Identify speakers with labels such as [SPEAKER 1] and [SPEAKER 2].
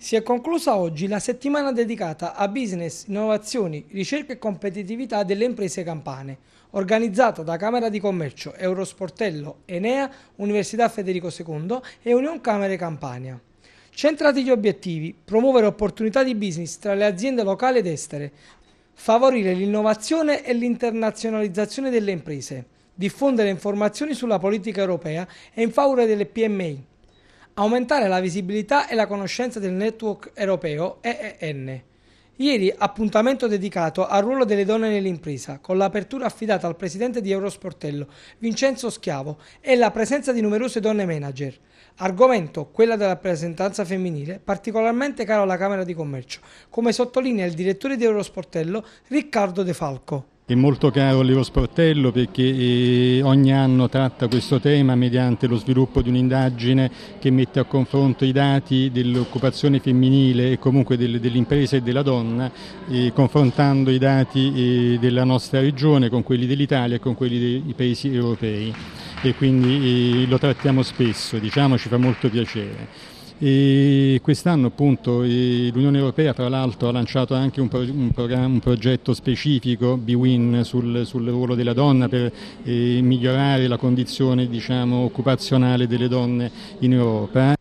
[SPEAKER 1] Si è conclusa oggi la settimana dedicata a business, innovazioni, ricerca e competitività delle imprese campane, organizzata da Camera di Commercio, Eurosportello, Enea, Università Federico II e Union Camere Campania. Centrati gli obiettivi, promuovere opportunità di business tra le aziende locali ed estere, favorire l'innovazione e l'internazionalizzazione delle imprese, diffondere informazioni sulla politica europea e in favore delle PMI, aumentare la visibilità e la conoscenza del network europeo EEN. Ieri appuntamento dedicato al ruolo delle donne nell'impresa, con l'apertura affidata al presidente di Eurosportello, Vincenzo Schiavo, e la presenza di numerose donne manager. Argomento, quella della rappresentanza femminile, particolarmente caro alla Camera di Commercio, come sottolinea il direttore di Eurosportello Riccardo De Falco
[SPEAKER 2] è molto caro a Leo Sportello perché eh, ogni anno tratta questo tema mediante lo sviluppo di un'indagine che mette a confronto i dati dell'occupazione femminile e comunque dell'impresa e della donna, eh, confrontando i dati eh, della nostra regione con quelli dell'Italia e con quelli dei paesi europei e quindi lo trattiamo spesso, diciamo, ci fa molto piacere. E quest'anno appunto l'Unione Europea tra l'altro ha lanciato anche un, pro, un, un progetto specifico, BWIN sul, sul, ruolo della donna per eh, migliorare la condizione diciamo, occupazionale delle donne in Europa